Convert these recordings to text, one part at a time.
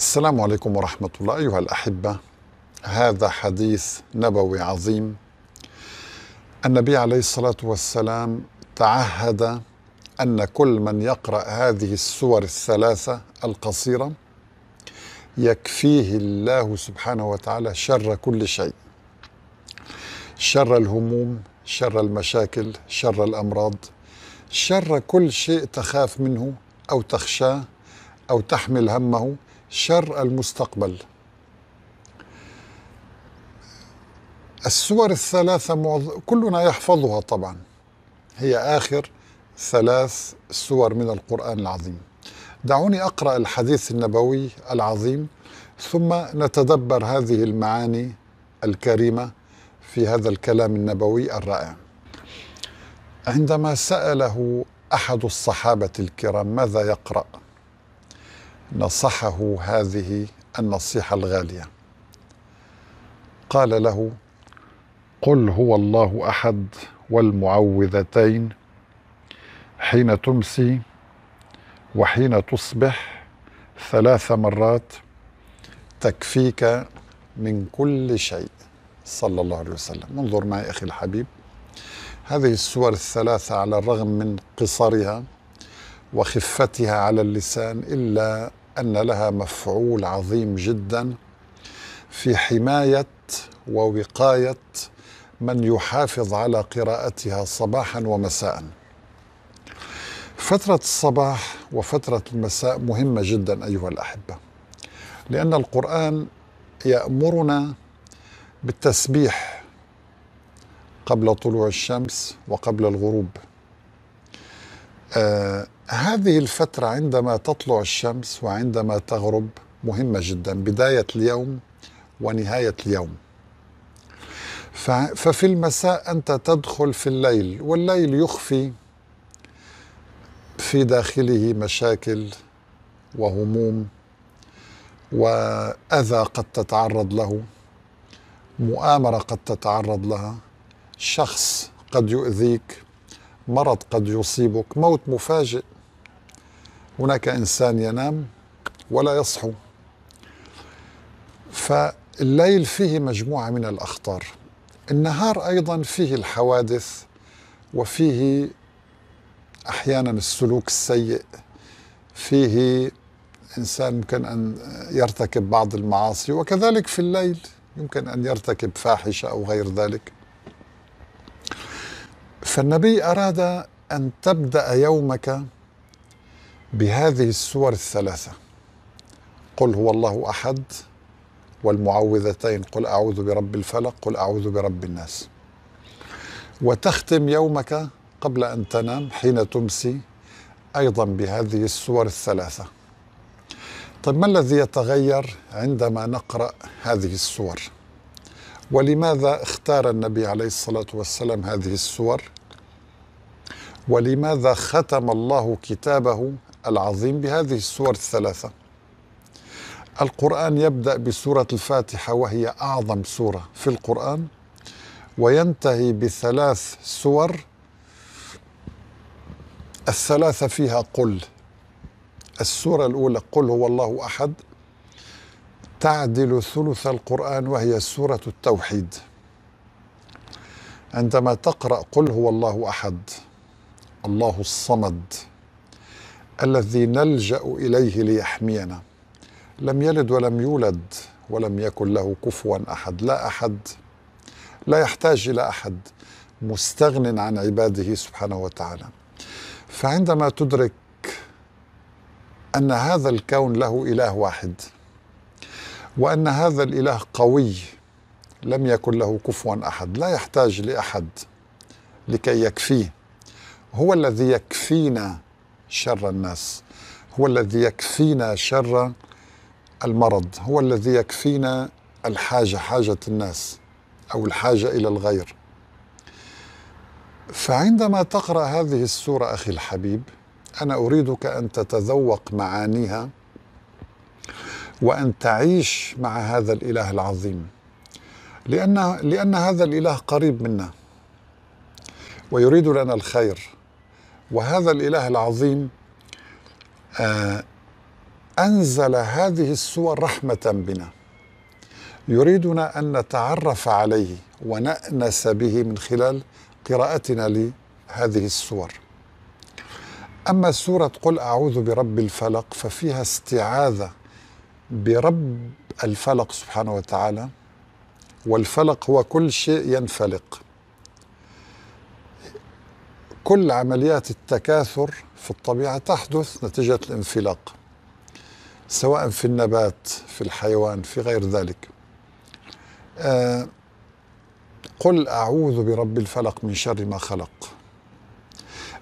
السلام عليكم ورحمة الله أيها الأحبة هذا حديث نبوي عظيم النبي عليه الصلاة والسلام تعهد أن كل من يقرأ هذه السور الثلاثة القصيرة يكفيه الله سبحانه وتعالى شر كل شيء شر الهموم شر المشاكل شر الأمراض شر كل شيء تخاف منه أو تخشاه أو تحمل همه شر المستقبل السور الثلاثة معظ... كلنا يحفظها طبعا هي آخر ثلاث سور من القرآن العظيم دعوني أقرأ الحديث النبوي العظيم ثم نتدبر هذه المعاني الكريمة في هذا الكلام النبوي الرائع عندما سأله أحد الصحابة الكرام ماذا يقرأ نصحه هذه النصيحة الغالية قال له قل هو الله أحد والمعوذتين حين تمسي وحين تصبح ثلاث مرات تكفيك من كل شيء صلى الله عليه وسلم انظر معي أخي الحبيب هذه السور الثلاثة على الرغم من قصرها وخفتها على اللسان إلا أن لها مفعول عظيم جدا في حماية ووقاية من يحافظ على قراءتها صباحا ومساء فترة الصباح وفترة المساء مهمة جدا أيها الأحبة لأن القرآن يأمرنا بالتسبيح قبل طلوع الشمس وقبل الغروب آه هذه الفترة عندما تطلع الشمس وعندما تغرب مهمة جدا بداية اليوم ونهاية اليوم ففي المساء أنت تدخل في الليل والليل يخفي في داخله مشاكل وهموم وأذى قد تتعرض له مؤامرة قد تتعرض لها شخص قد يؤذيك مرض قد يصيبك موت مفاجئ هناك انسان ينام ولا يصحو فالليل فيه مجموعه من الاخطار النهار ايضا فيه الحوادث وفيه احيانا السلوك السيء فيه انسان يمكن ان يرتكب بعض المعاصي وكذلك في الليل يمكن ان يرتكب فاحشه او غير ذلك فالنبي أراد أن تبدأ يومك بهذه السور الثلاثة قل هو الله أحد والمعوذتين قل أعوذ برب الفلق قل أعوذ برب الناس وتختم يومك قبل أن تنام حين تمسي أيضا بهذه السور الثلاثة طيب ما الذي يتغير عندما نقرأ هذه السور ولماذا اختار النبي عليه الصلاة والسلام هذه السور ولماذا ختم الله كتابه العظيم بهذه السور الثلاثه القران يبدا بسوره الفاتحه وهي اعظم سوره في القران وينتهي بثلاث سور الثلاثه فيها قل السوره الاولى قل هو الله احد تعدل ثلث القران وهي سوره التوحيد عندما تقرا قل هو الله احد الله الصمد الذي نلجا اليه ليحمينا لم يلد ولم يولد ولم يكن له كفوا احد لا احد لا يحتاج الى احد مستغن عن عباده سبحانه وتعالى فعندما تدرك ان هذا الكون له اله واحد وان هذا الاله قوي لم يكن له كفوا احد لا يحتاج لاحد لكي يكفيه هو الذي يكفينا شر الناس هو الذي يكفينا شر المرض هو الذي يكفينا الحاجة حاجة الناس أو الحاجة إلى الغير فعندما تقرأ هذه السورة أخي الحبيب أنا أريدك أن تتذوق معانيها وأن تعيش مع هذا الإله العظيم لأن, لأن هذا الإله قريب منا ويريد لنا الخير وهذا الإله العظيم آه أنزل هذه السور رحمة بنا يريدنا أن نتعرف عليه ونأنس به من خلال قراءتنا لهذه السور أما سورة قل أعوذ برب الفلق ففيها استعاذة برب الفلق سبحانه وتعالى والفلق هو كل شيء ينفلق كل عمليات التكاثر في الطبيعة تحدث نتيجة الانفلاق سواء في النبات في الحيوان في غير ذلك آه قل أعوذ برب الفلق من شر ما خلق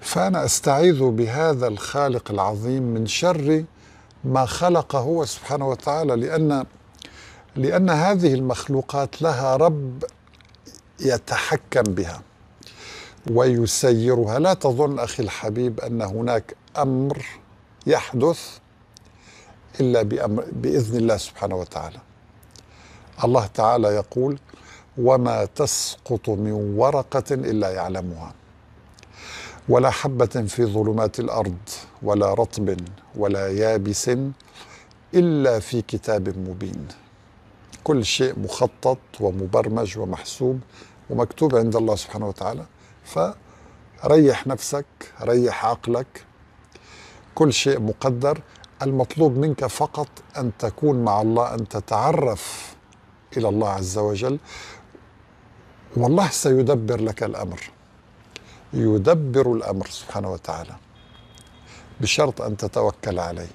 فأنا أستعيذ بهذا الخالق العظيم من شر ما خلق هو سبحانه وتعالى لأن لأن هذه المخلوقات لها رب يتحكم بها ويسيرها لا تظن اخي الحبيب ان هناك امر يحدث الا بأمر باذن الله سبحانه وتعالى الله تعالى يقول وما تسقط من ورقه الا يعلمها ولا حبه في ظلمات الارض ولا رطب ولا يابس الا في كتاب مبين كل شيء مخطط ومبرمج ومحسوب ومكتوب عند الله سبحانه وتعالى فريح نفسك ريح عقلك كل شيء مقدر المطلوب منك فقط أن تكون مع الله أن تتعرف إلى الله عز وجل والله سيدبر لك الأمر يدبر الأمر سبحانه وتعالى بشرط أن تتوكل عليه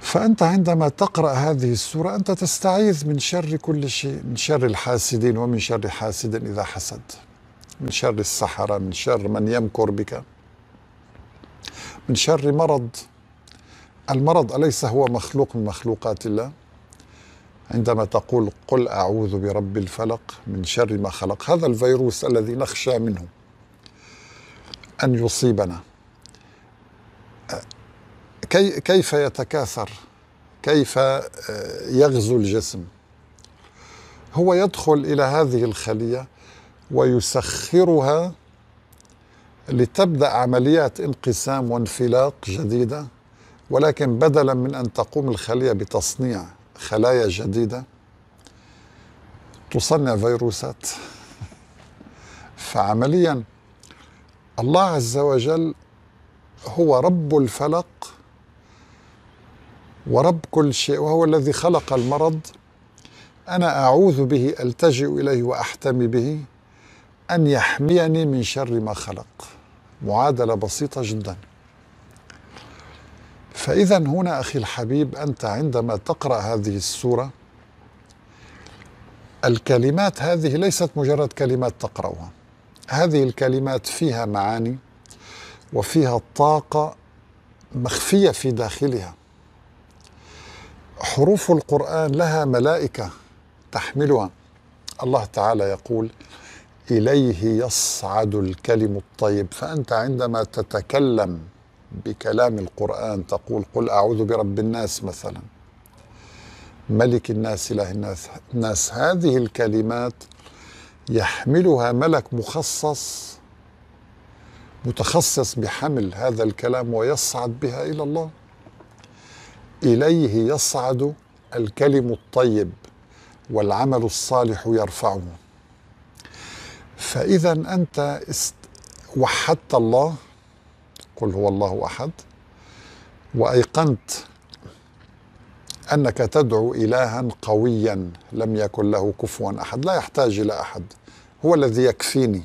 فأنت عندما تقرأ هذه السورة أنت تستعيذ من شر كل شيء من شر الحاسدين ومن شر حاسد إذا حسد من شر السحرة من شر من يمكر بك من شر مرض المرض أليس هو مخلوق من مخلوقات الله عندما تقول قل أعوذ برب الفلق من شر ما خلق هذا الفيروس الذي نخشى منه أن يصيبنا كيف يتكاثر كيف آه، يغزو الجسم هو يدخل إلى هذه الخلية ويسخرها لتبدا عمليات انقسام وانفلاق جديده ولكن بدلا من ان تقوم الخليه بتصنيع خلايا جديده تصنع فيروسات فعمليا الله عز وجل هو رب الفلق ورب كل شيء وهو الذي خلق المرض انا اعوذ به التجئ اليه واحتمي به أن يحميني من شر ما خلق معادلة بسيطة جدا فإذا هنا أخي الحبيب أنت عندما تقرأ هذه السورة الكلمات هذه ليست مجرد كلمات تقرأها هذه الكلمات فيها معاني وفيها طاقة مخفية في داخلها حروف القرآن لها ملائكة تحملها الله تعالى يقول اليه يصعد الكلم الطيب فانت عندما تتكلم بكلام القران تقول قل اعوذ برب الناس مثلا ملك الناس اله الناس الناس هذه الكلمات يحملها ملك مخصص متخصص بحمل هذا الكلام ويصعد بها الى الله اليه يصعد الكلم الطيب والعمل الصالح يرفعه فإذا أنت وحدت الله قل هو الله أحد وأيقنت أنك تدعو إلها قويا لم يكن له كفوا أحد لا يحتاج إلى أحد هو الذي يكفيني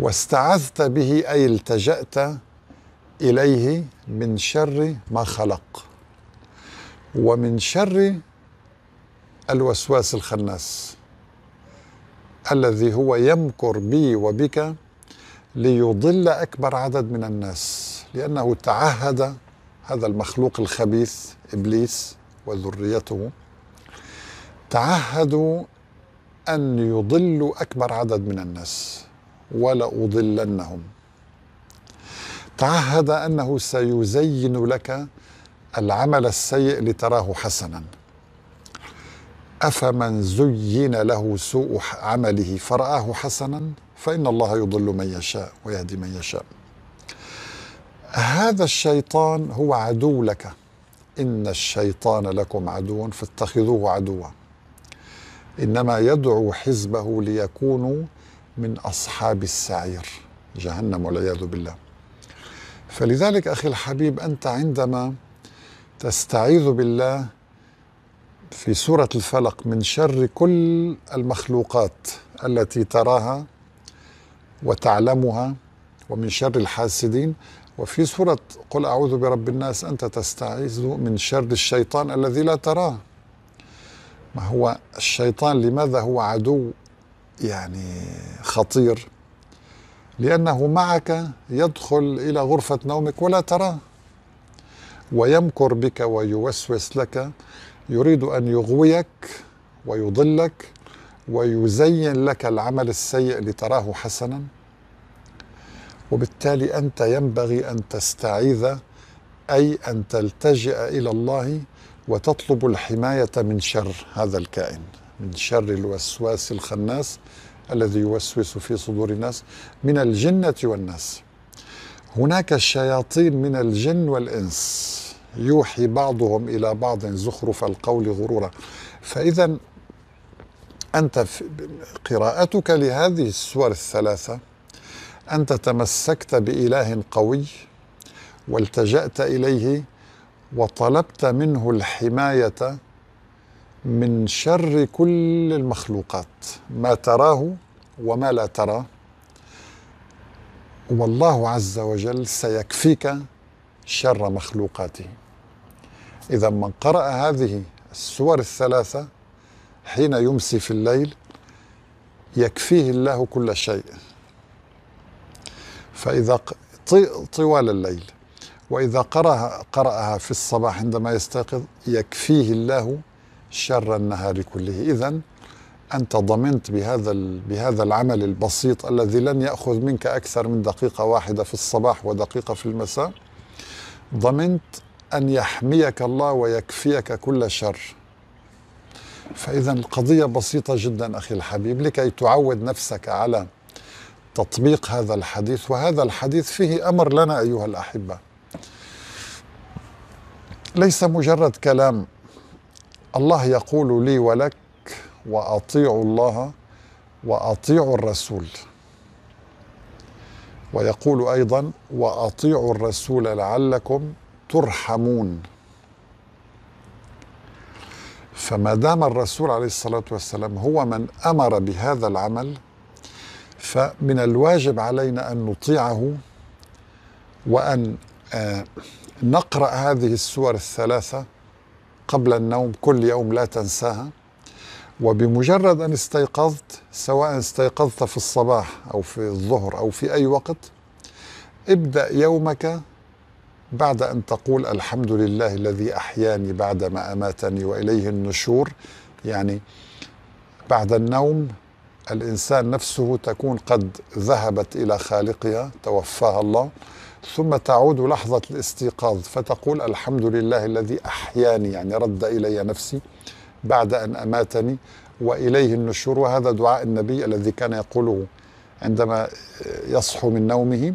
واستعذت به أي التجأت إليه من شر ما خلق ومن شر الوسواس الخناس الذي هو يمكر بي وبك ليضل اكبر عدد من الناس لانه تعهد هذا المخلوق الخبيث ابليس وذريته تعهدوا ان يضلوا اكبر عدد من الناس ولاضلنهم تعهد انه سيزين لك العمل السيء لتراه حسنا أفمن زين له سوء عمله فرآه حسنا فإن الله يضل من يشاء ويهدي من يشاء هذا الشيطان هو عدو لك إن الشيطان لكم عدو فاتخذوه عدوا إنما يدعو حزبه ليكونوا من أصحاب السعير جهنم والعياذ بالله فلذلك أخي الحبيب أنت عندما تستعيذ بالله في سورة الفلق من شر كل المخلوقات التي تراها وتعلمها ومن شر الحاسدين وفي سورة قل أعوذ برب الناس أنت تستعيذ من شر الشيطان الذي لا تراه ما هو الشيطان لماذا هو عدو يعني خطير لأنه معك يدخل إلى غرفة نومك ولا تراه ويمكر بك ويوسوس لك يريد أن يغويك ويضلك ويزين لك العمل السيء لتراه حسنا وبالتالي أنت ينبغي أن تستعيذ أي أن تلتجئ إلى الله وتطلب الحماية من شر هذا الكائن من شر الوسواس الخناس الذي يوسوس في صدور الناس من الجنة والناس هناك الشياطين من الجن والإنس يوحي بعضهم إلى بعض زخرف القول غرورا فإذا أنت قراءتك لهذه السور الثلاثة أنت تمسكت بإله قوي والتجأت إليه وطلبت منه الحماية من شر كل المخلوقات ما تراه وما لا تراه والله عز وجل سيكفيك شر مخلوقاته إذا من قرأ هذه السور الثلاثة حين يمسي في الليل يكفيه الله كل شيء فإذا طوال الليل وإذا قرأها, قرأها في الصباح عندما يستيقظ يكفيه الله شر النهار كله إذا أنت ضمنت بهذا, بهذا العمل البسيط الذي لن يأخذ منك أكثر من دقيقة واحدة في الصباح ودقيقة في المساء ضمنت أن يحميك الله ويكفيك كل شر فإذا القضية بسيطة جدا أخي الحبيب لكي تعود نفسك على تطبيق هذا الحديث وهذا الحديث فيه أمر لنا أيها الأحبة ليس مجرد كلام الله يقول لي ولك وأطيعوا الله وأطيعوا الرسول ويقول أيضا وأطيعوا الرسول لعلكم ترحمون فما دام الرسول عليه الصلاه والسلام هو من امر بهذا العمل فمن الواجب علينا ان نطيعه وان آه، نقرا هذه السور الثلاثه قبل النوم كل يوم لا تنساها وبمجرد ان استيقظت سواء استيقظت في الصباح او في الظهر او في اي وقت ابدا يومك بعد أن تقول الحمد لله الذي أحياني بعدما أماتني وإليه النشور يعني بعد النوم الإنسان نفسه تكون قد ذهبت إلى خالقها توفاها الله ثم تعود لحظة الاستيقاظ فتقول الحمد لله الذي أحياني يعني رد إلي نفسي بعد أن أماتني وإليه النشور وهذا دعاء النبي الذي كان يقوله عندما يصحو من نومه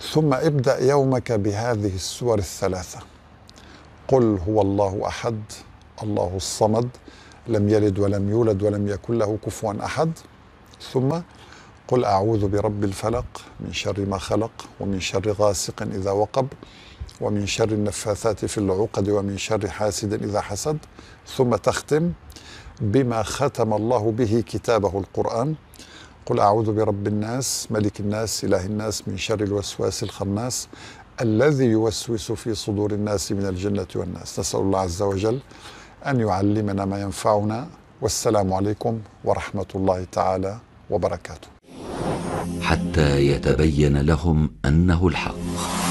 ثم ابدأ يومك بهذه السور الثلاثة قل هو الله أحد الله الصمد لم يلد ولم يولد ولم يكن له كفوا أحد ثم قل أعوذ برب الفلق من شر ما خلق ومن شر غاسق إذا وقب ومن شر النفاثات في العقد ومن شر حاسد إذا حسد ثم تختم بما ختم الله به كتابه القرآن قل أعوذ برب الناس ملك الناس إله الناس من شر الوسواس الخناس الذي يوسوس في صدور الناس من الجنة والناس نسأل الله عز وجل أن يعلمنا ما ينفعنا والسلام عليكم ورحمة الله تعالى وبركاته حتى يتبين لهم أنه الحق